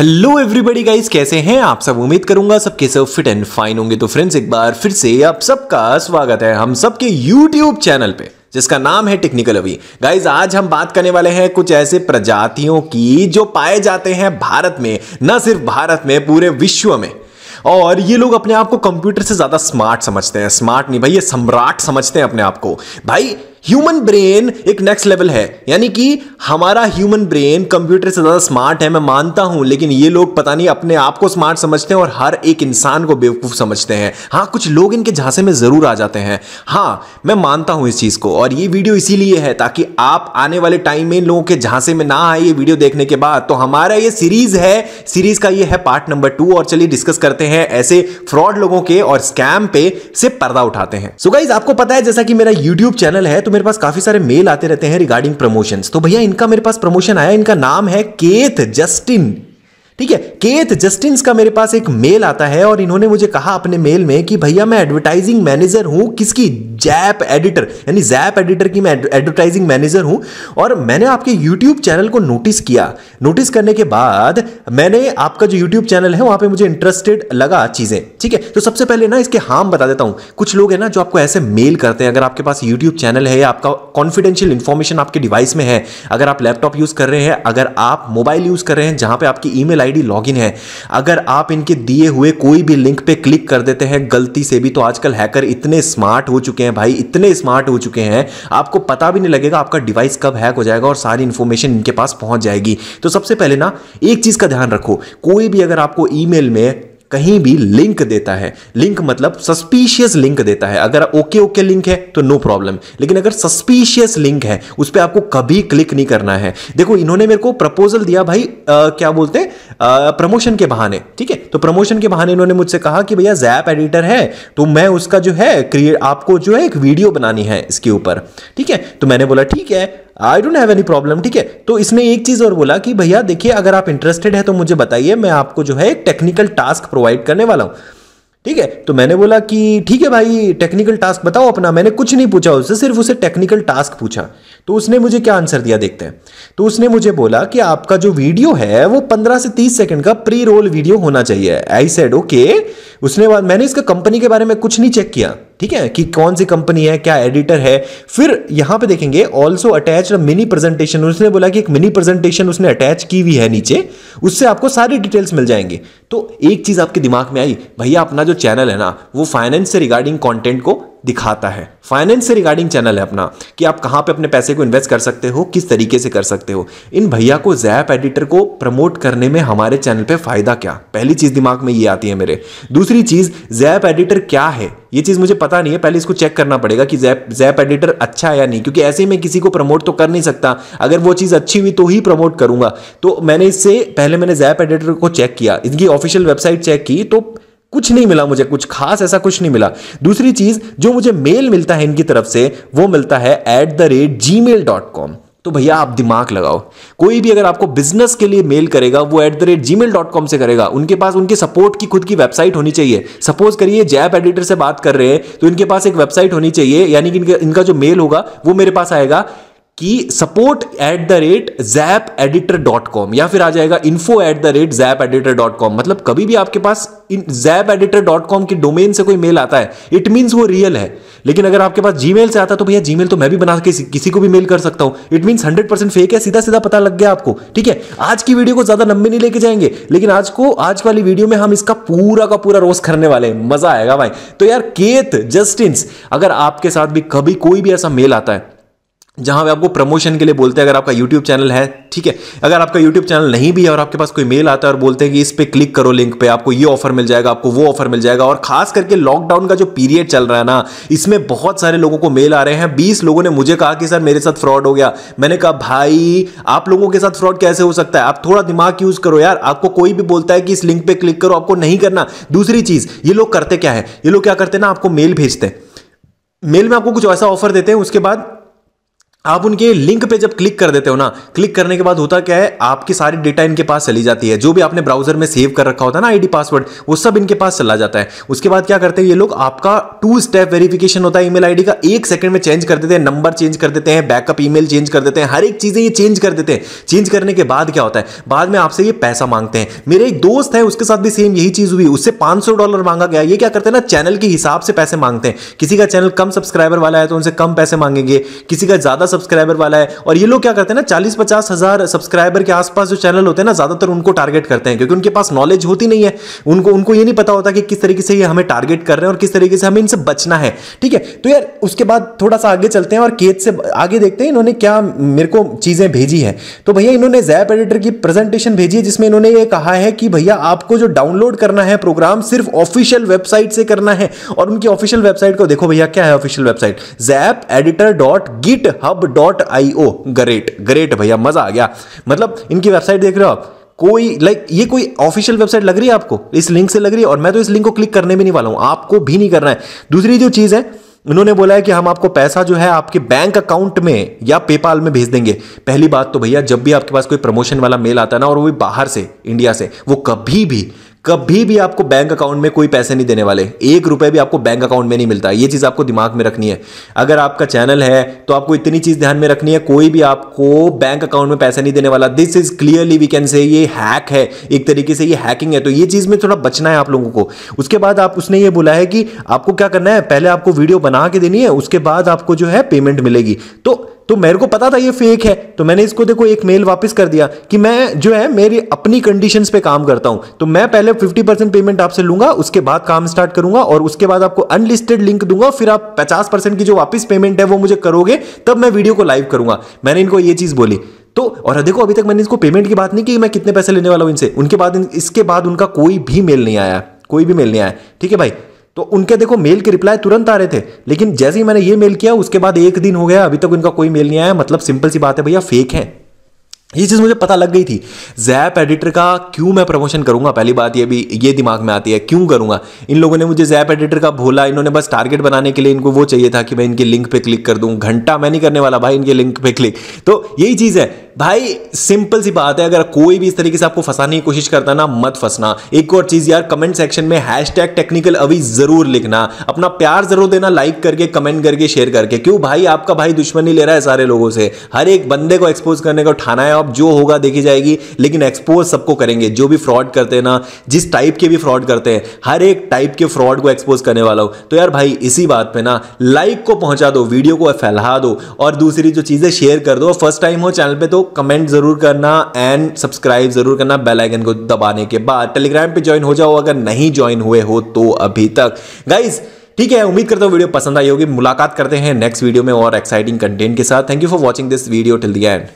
hello everybody guys कैसे हैं आप सब उम्मीद करूंगा सबके सब फिट एंड फाइन होंगे तो फ्रेंड्स एक बार फिर से आप सबका स्वागत है हम सबके यूट्यूब चैनल पे जिसका नाम है टेक्निकल अभी गाइज आज हम बात करने वाले हैं कुछ ऐसे प्रजातियों की जो पाए जाते हैं भारत में न सिर्फ भारत में पूरे विश्व में और ये लोग अपने आप को कंप्यूटर से ज़्यादा स्मार्ट समझते हैं स्मार्ट नहीं भाई ये सम्राट समझते हैं अपने आप को भाई ह्यूमन ब्रेन एक नेक्स्ट लेवल है यानी कि हमारा ह्यूमन ब्रेन कंप्यूटर से ज़्यादा स्मार्ट है मैं मानता हूं लेकिन ये लोग पता नहीं अपने आप को स्मार्ट समझते हैं और हर एक इंसान को बेवकूफ़ समझते हैं हाँ कुछ लोग इनके झांसे में ज़रूर आ जाते हैं हाँ मैं मानता हूं इस चीज़ को और ये वीडियो इसीलिए है ताकि आप आने वाले टाइम में इन लोगों के झांसे में ना आए ये वीडियो देखने के बाद तो हमारा ये सीरीज़ है सीरीज़ का ये है पार्ट नंबर टू और चलिए डिस्कस करते हैं ऐसे फ्रॉड लोगों के और स्कैम पे से पर्दा उठाते हैं सो गाइज आपको पता है जैसा कि मेरा यूट्यूब चैनल है तो तो मेरे पास काफी सारे मेल आते रहते हैं रिगार्डिंग प्रमोशंस तो भैया इनका मेरे पास प्रमोशन आया इनका नाम है केथ जस्टिन ठीक है केत जस्टिन्स का मेरे पास एक मेल आता है और इन्होंने मुझे कहा अपने मेल में कि भैया मैं एडवर्टाइजिंग मैनेजर हूं किसकी जैप एडिटर यानी जैप एडिटर की मैं एडवर्टाइजिंग मैनेजर हूं और मैंने आपके यूट्यूब चैनल को नोटिस किया नोटिस करने के बाद मैंने आपका जो यूट्यूब चैनल है वहां पर मुझे इंटरेस्टेड लगा चीज़ें ठीक है तो सबसे पहले ना इसके हार्म बता देता हूं कुछ लोग हैं ना जो आपको ऐसे मेल करते हैं अगर आपके पास यूट्यूब चैनल है या आपका कॉन्फिडेंशियल इंफॉर्मेशन आपके डिवाइस में है अगर आप लैपटॉप यूज़ कर रहे हैं अगर आप मोबाइल यूज़ कर रहे हैं जहां पर आपकी ई मेल आईडी लॉगिन है अगर आप इनके दिए हुए कोई भी लिंक पे क्लिक कर देते हैं गलती से भी तो आजकल हैकर इतने स्मार्ट हो चुके हैं भाई इतने स्मार्ट हो चुके हैं आपको पता भी नहीं लगेगा आपका डिवाइस कब हैक हो जाएगा और सारी इन्फॉर्मेशन इनके पास पहुंच जाएगी तो सबसे पहले ना एक चीज़ का ध्यान रखो कोई भी अगर आपको ई में कहीं भी लिंक देता है लिंक मतलब सस्पिशियस लिंक देता है अगर ओके ओके लिंक है तो नो प्रॉब्लम लेकिन अगर सस्पिशियस लिंक है उस पर आपको कभी क्लिक नहीं करना है देखो इन्होंने मेरे को प्रपोजल दिया भाई आ, क्या बोलते हैं प्रमोशन के बहाने ठीक है तो प्रमोशन के बहाने इन्होंने मुझसे कहा कि भैया जैप एडिटर है तो मैं उसका जो है क्रिएट आपको जो है एक वीडियो बनानी है इसके ऊपर ठीक है तो मैंने बोला ठीक है I don't have any problem ठीक है तो इसने एक चीज़ और बोला कि भैया देखिए अगर आप इंटरेस्टेड है तो मुझे बताइए मैं आपको जो है टेक्निकल टास्क प्रोवाइड करने वाला हूँ ठीक है तो मैंने बोला कि ठीक है भाई टेक्निकल टास्क बताओ अपना मैंने कुछ नहीं पूछा उससे सिर्फ उसे टेक्निकल टास्क पूछा तो उसने मुझे क्या आंसर दिया देखते हैं तो उसने मुझे बोला कि आपका जो वीडियो है वो 15 से 30 सेकंड का प्री रोल वीडियो होना चाहिए आई सेड ओके उसने बाद मैंने इसका कंपनी के बारे में कुछ नहीं चेक किया ठीक है कि कौन सी कंपनी है क्या एडिटर है फिर यहां पे देखेंगे ऑल्सो अटैच मिनी प्रेजेंटेशन उसने बोला कि एक मिनी प्रेजेंटेशन उसने अटैच की हुई है नीचे उससे आपको सारी डिटेल्स मिल जाएंगे तो एक चीज़ आपके दिमाग में आई भैया अपना जो चैनल है ना वो फाइनेंस से रिगार्डिंग कॉन्टेंट को दिखाता है फाइनेंस से रिगार्डिंग चैनल है अपना कि आप कहाँ पे अपने पैसे को इन्वेस्ट कर सकते हो किस तरीके से कर सकते हो इन भैया को जैप एडिटर को प्रमोट करने में हमारे चैनल पे फ़ायदा क्या पहली चीज़ दिमाग में ये आती है मेरे दूसरी चीज़ जैप एडिटर क्या है ये चीज़ मुझे पता नहीं है पहले इसको चेक करना पड़ेगा कि जैप जैप एडिटर अच्छा है या नहीं क्योंकि ऐसे ही में किसी को प्रमोट तो कर नहीं सकता अगर वो चीज़ अच्छी हुई तो ही प्रमोट करूंगा तो मैंने इससे पहले मैंने जैप एडिटर को चेक किया इनकी ऑफिशियल वेबसाइट चेक की तो कुछ नहीं मिला मुझे कुछ खास ऐसा कुछ नहीं मिला दूसरी चीज जो मुझे मेल मिलता है इनकी तरफ से वो मिलता है at the rate Gmail dot com तो भैया आप दिमाग लगाओ कोई भी अगर आपको बिजनेस के लिए मेल करेगा वो at the rate Gmail dot com से करेगा उनके पास उनके सपोर्ट की खुद की वेबसाइट होनी चाहिए सपोज करिए जैप एडिटर से बात कर रहे हैं तो इनके पास एक वेबसाइट होनी चाहिए यानी कि इनका जो मेल होगा वो मेरे पास आएगा कि support at the rate zap editor dot com या फिर आ जाएगा info at the rate zap editor dot com मतलब कभी भी आपके पास इन जैप एडिटर डॉट कॉम की डोमेन से कोई मेल आता है इट मीन्स वो रियल है लेकिन अगर आपके पास जीमेल से आता है तो भैया जीमेल तो मैं भी बना के किसी को भी मेल कर सकता हूं it means hundred percent fake है सीधा सीधा पता लग गया आपको ठीक है आज की वीडियो को ज्यादा लंबे नहीं लेके जाएंगे लेकिन आज को आज वाली वीडियो में हम इसका पूरा का पूरा रोस करने वाले हैं मजा आएगा भाई तो यार केत जस्टिन अगर आपके साथ भी कभी कोई भी ऐसा मेल आता है जहां पे आपको प्रमोशन के लिए बोलते हैं अगर आपका यूट्यूब चैनल है ठीक है अगर आपका यूट्यूब चैनल नहीं भी है और आपके पास कोई मेल आता है और बोलते हैं कि इस पर क्लिक करो लिंक पे आपको ये ऑफर मिल जाएगा आपको वो ऑफर मिल जाएगा और खास करके लॉकडाउन का जो पीरियड चल रहा है ना इसमें बहुत सारे लोगों को मेल आ रहे हैं बीस लोगों ने मुझे कहा कि सर मेरे साथ फ्रॉड हो गया मैंने कहा भाई आप लोगों के साथ फ्रॉड कैसे हो सकता है आप थोड़ा दिमाग यूज करो यार आपको कोई भी बोलता है कि इस लिंक पर क्लिक करो आपको नहीं करना दूसरी चीज ये लोग करते क्या है ये लोग क्या करते हैं ना आपको मेल भेजते हैं मेल में आपको कुछ ऐसा ऑफर देते हैं उसके बाद आप उनके लिंक पे जब क्लिक कर देते हो ना क्लिक करने के बाद होता क्या है आपकी सारी डेटा इनके पास चली जाती है जो भी आपने ब्राउजर में सेव कर रखा होता है ना आईडी पासवर्ड वो सब इनके पास चला जाता है उसके बाद क्या करते हैं ये लोग आपका टू स्टेप वेरिफिकेशन होता है ईमेल आईडी का एक सेकंड में चेंज कर देते हैं नंबर चेंज कर देते हैं बैकअप ई चेंज कर देते हैं हर एक चीज़ें ये चेंज कर देते हैं चेंज करने के बाद क्या होता है बाद में आपसे ये पैसा मांगते हैं मेरे एक दोस्त है उसके साथ भी सेम यही चीज़ हुई उससे पांच डॉलर मांगा गया ये क्या करते हैं ना चैनल के हिसाब से पैसे मांगते हैं किसी का चैनल कम सब्सक्राइबर वाला है तो उनसे कम पैसे मांगेंगे किसी का ज़्यादा सब्सक्राइबर वाला है और ये लोग क्या करते हैं ना चालीस पचास हजार सब्सक्राइबर के आसपास जो चैनल होते हैं ना ज्यादातर उनको टारगेट करते हैं क्योंकि उनके पास नॉलेज होती नहीं है उनको उनको ये नहीं पता होता कि किस तरीके से ये हमें टारगेट कर रहे हैं और किस तरीके से हमें इनसे बचना है ठीक है तो यार उसके बाद थोड़ा सा आगे चलते हैं और केत से आगे देखते हैं इन्होंने क्या मेरे को चीज़ें भेजी है तो भैया इन्होंने जैप एडिटर की प्रेजेंटेशन भेजी है जिसमें इन्होंने ये कहा है कि भैया आपको जो डाउनलोड करना है प्रोग्राम सिर्फ ऑफिशियल वेबसाइट से करना है और उनकी ऑफिशियल वेबसाइट को देखो भैया क्या है official website zap editor dot GitHub hub dot I O great great भैया मजा आ गया मतलब इनकी वेबसाइट देख रहे हो आप कोई लाइक like, ये कोई ऑफिशियल वेबसाइट लग रही है आपको इस लिंक से लग रही है और मैं तो इस लिंक को क्लिक करने भी नहीं वाला हूं आपको भी नहीं करना है दूसरी जो चीज़ है उन्होंने बोला है कि हम आपको पैसा जो है आपके बैंक अकाउंट में या पेपाल में भेज देंगे पहली बात तो भैया जब भी आपके पास कोई प्रमोशन वाला मेल आता है ना और वो भी बाहर से इंडिया से वो कभी भी कभी भी आपको बैंक अकाउंट में कोई पैसे नहीं देने वाले एक रुपए भी आपको बैंक अकाउंट में नहीं मिलता ये चीज़ आपको दिमाग में रखनी है अगर आपका चैनल है तो आपको इतनी चीज़ ध्यान में रखनी है कोई भी आपको बैंक अकाउंट में पैसा नहीं देने वाला this is clearly we can say ये हैक है एक तरीके से ये हैकिंग है तो ये चीज़ में थोड़ा बचना है आप लोगों को उसके बाद आप उसने ये बोला है कि आपको क्या करना है पहले आपको वीडियो बना के देनी है उसके बाद आपको जो है पेमेंट मिलेगी तो तो मेरे को पता था ये फेक है तो मैंने इसको देखो एक मेल वापस कर दिया कि मैं जो है मेरी अपनी कंडीशन पे काम करता हूं तो मैं पहले फिफ्टी परसेंट पेमेंट आपसे लूंगा उसके बाद काम स्टार्ट करूंगा और उसके बाद आपको अनलिस्टेड लिंक दूंगा फिर आप पचास परसेंट की जो वापस पेमेंट है वो मुझे करोगे तब मैं वीडियो को लाइव करूंगा मैंने इनको ये चीज बोली तो और देखो अभी तक मैंने इसको पेमेंट की बात नहीं की मैं कितने पैसे लेने वाला हूं इनसे उनके बाद इसके बाद उनका कोई भी मेल नहीं आया कोई भी मेल नहीं आया ठीक है भाई तो उनके देखो मेल के रिप्लाई तुरंत आ रहे थे लेकिन जैसे ही मैंने ये मेल किया उसके बाद एक दिन हो गया अभी तक उनका कोई मेल नहीं आया मतलब सिंपल सी बात है भैया फेक है ये चीज़ मुझे पता लग गई थी जैप एडिटर का क्यों मैं प्रमोशन करूंगा पहली बात ये भी ये दिमाग में आती है क्यों करूंगा इन लोगों ने मुझे जैप एडिटर का भोला इन्होंने बस टारगेट बनाने के लिए इनको वो चाहिए था कि मैं इनके लिंक पे क्लिक कर दूं घंटा मैं नहीं करने वाला भाई इनके लिंक पे क्लिक तो यही चीज़ है भाई सिंपल सी बात है अगर कोई भी इस तरीके से आपको फंसाने की कोशिश करता ना मत फंसना एक और चीज़ यार कमेंट सेक्शन में हैश टैग टेक्निकल अभी ज़रूर लिखना अपना प्यार ज़रूर देना लाइक करके कमेंट करके शेयर करके क्यों भाई आपका भाई दुश्मनी ले रहा है सारे लोगों से हर एक बंदे को एक्सपोज करने का उठाना है आप जो होगा देखी जाएगी लेकिन एक्सपोज सबको करेंगे जो भी फ्रॉड करते हैं ना जिस टाइप के भी फ्रॉड करते हैं हर एक टाइप के फ्रॉड को एक्सपोज करने वाला हो तो यार भाई इसी बात पे ना लाइक को पहुंचा दो वीडियो को फैला दो और दूसरी जो चीज़ें शेयर कर दो फर्स्ट टाइम हो चैनल पे तो कमेंट जरूर करना एंड सब्सक्राइब जरूर करना बेल आइकन को दबाने के बाद टेलीग्राम पे ज्वाइन हो जाओ अगर नहीं ज्वाइन हुए हो तो अभी तक गाइज ठीक है उम्मीद करता हूं वीडियो पसंद आई होगी मुलाकात करते हैं नेक्स्ट वीडियो में और एक्साइटिंग कंटेंट के साथ thank you for watching this video till the and